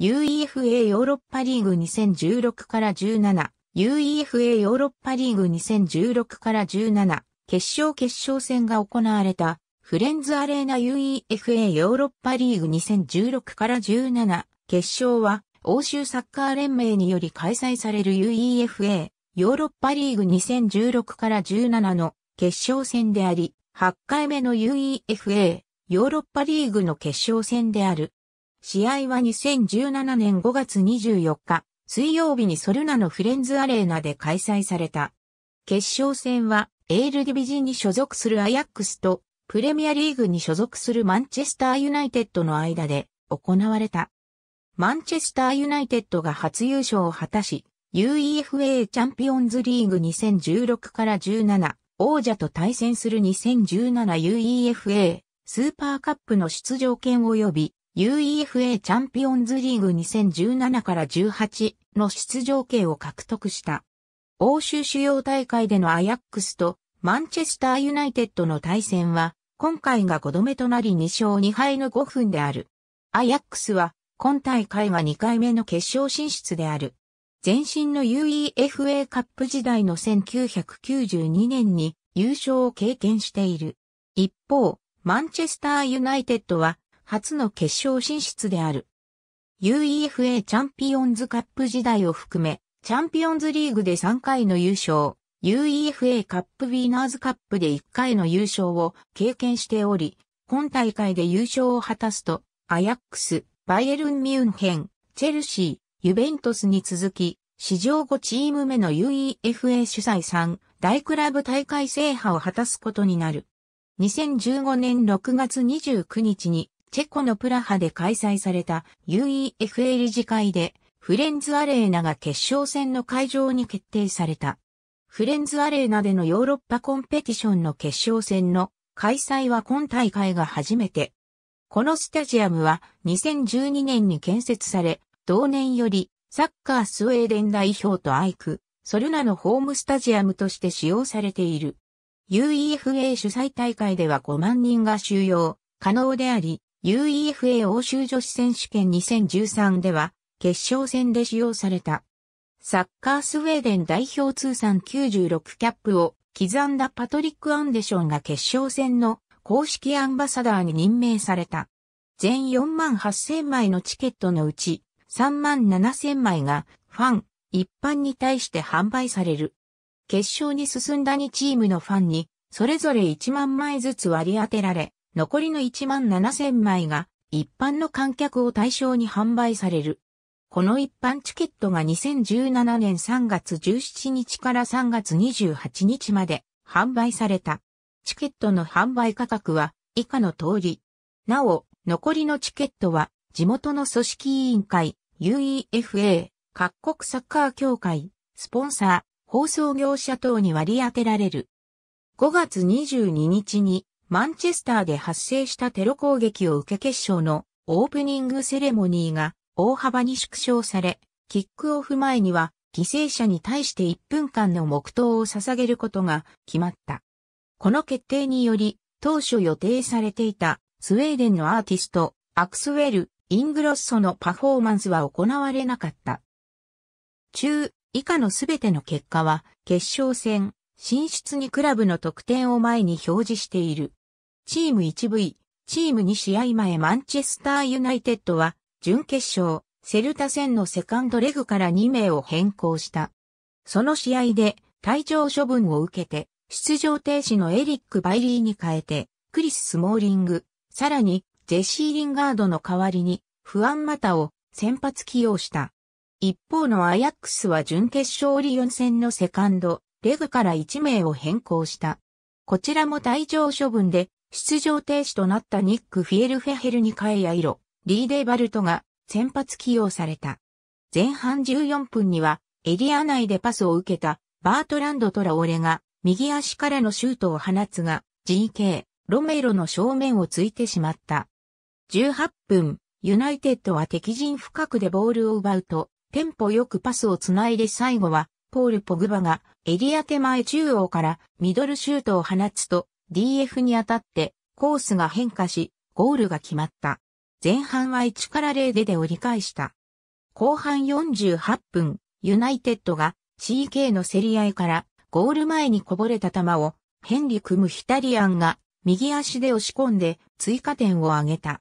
UEFA ヨーロッパリーグ2016から17、UEFA ヨーロッパリーグ2016から17、決勝決勝戦が行われた、フレンズアレーナ UEFA ヨーロッパリーグ2016から17、決勝は、欧州サッカー連盟により開催される UEFA ヨーロッパリーグ2016から17の決勝戦であり、8回目の UEFA ヨーロッパリーグの決勝戦である。試合は2017年5月24日、水曜日にソルナのフレンズアレーナで開催された。決勝戦は、エールディビジンに所属するアヤックスと、プレミアリーグに所属するマンチェスターユナイテッドの間で行われた。マンチェスターユナイテッドが初優勝を果たし、UEFA チャンピオンズリーグ2016から17王者と対戦する 2017UEFA スーパーカップの出場権及び UEFA チャンピオンズリーグ2017から18の出場権を獲得した。欧州主要大会でのアヤックスとマンチェスターユナイテッドの対戦は、今回が5度目となり2勝2敗の5分である。アヤックスは、今大会は2回目の決勝進出である。前身の UEFA カップ時代の1992年に優勝を経験している。一方、マンチェスターユナイテッドは初の決勝進出である。UEFA チャンピオンズカップ時代を含め、チャンピオンズリーグで3回の優勝、UEFA カップウィーナーズカップで1回の優勝を経験しており、本大会で優勝を果たすと、アヤックス、バイエルン・ミュンヘン、チェルシー、ユベントスに続き、史上5チーム目の UEFA 主催3大クラブ大会制覇を果たすことになる。2015年6月29日にチェコのプラハで開催された UEFA 理事会で、フレンズアレーナが決勝戦の会場に決定された。フレンズアレーナでのヨーロッパコンペティションの決勝戦の開催は今大会が初めて。このスタジアムは2012年に建設され、同年よりサッカースウェーデン代表とアイク、ソルナのホームスタジアムとして使用されている。UEFA 主催大会では5万人が収容可能であり、UEFA 欧州女子選手権2013では、決勝戦で使用された。サッカースウェーデン代表通算96キャップを刻んだパトリック・アンデションが決勝戦の公式アンバサダーに任命された。全4万8000枚のチケットのうち3万7000枚がファン、一般に対して販売される。決勝に進んだ2チームのファンにそれぞれ1万枚ずつ割り当てられ、残りの1万7000枚が一般の観客を対象に販売される。この一般チケットが2017年3月17日から3月28日まで販売された。チケットの販売価格は以下の通り。なお、残りのチケットは地元の組織委員会、UEFA、各国サッカー協会、スポンサー、放送業者等に割り当てられる。5月22日にマンチェスターで発生したテロ攻撃を受け決勝のオープニングセレモニーが大幅に縮小され、キックオフ前には犠牲者に対して1分間の黙祷を捧げることが決まった。この決定により、当初予定されていたスウェーデンのアーティスト、アクスウェル・イングロッソのパフォーマンスは行われなかった。中、以下のすべての結果は、決勝戦、進出にクラブの得点を前に表示している。チーム 1V、チーム2試合前マンチェスターユナイテッドは、準決勝、セルタ戦のセカンドレグから2名を変更した。その試合で、退場処分を受けて、出場停止のエリック・バイリーに変えて、クリス・スモーリング、さらに、ジェシー・リンガードの代わりに、フアン・マタを先発起用した。一方のアヤックスは準決勝リオン戦のセカンド、レグから1名を変更した。こちらも退場処分で出場停止となったニック・フィエルフェヘルに替えやイロ、リーデーバルトが先発起用された。前半14分にはエリア内でパスを受けたバートランド・トラオレが右足からのシュートを放つが GK、ロメロの正面をついてしまった。18分、ユナイテッドは敵陣深くでボールを奪うと、テンポよくパスをつないで最後は、ポール・ポグバがエリア手前中央からミドルシュートを放つと、DF にあたってコースが変化し、ゴールが決まった。前半は1から0でで折り返した。後半48分、ユナイテッドが CK の競り合いからゴール前にこぼれた球をヘンリクムヒタリアンが右足で押し込んで追加点を挙げた。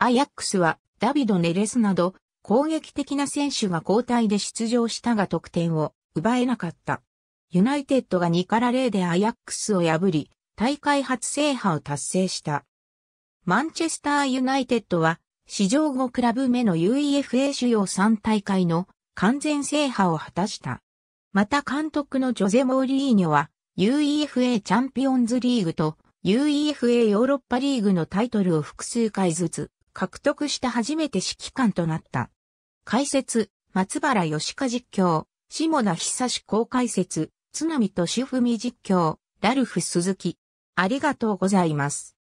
アヤックスはダビド・ネレスなど攻撃的な選手が交代で出場したが得点を奪えなかった。ユナイテッドが2から0でアヤックスを破り、大会初制覇を達成した。マンチェスターユナイテッドは、史上5クラブ目の UEFA 主要3大会の完全制覇を果たした。また監督のジョゼ・モーリーニョは、UEFA チャンピオンズリーグと UEFA ヨーロッパリーグのタイトルを複数回ずつ獲得して初めて指揮官となった。解説、松原義香実況、下田久志公解説、津波と主文実況、ラルフ鈴木、ありがとうございます。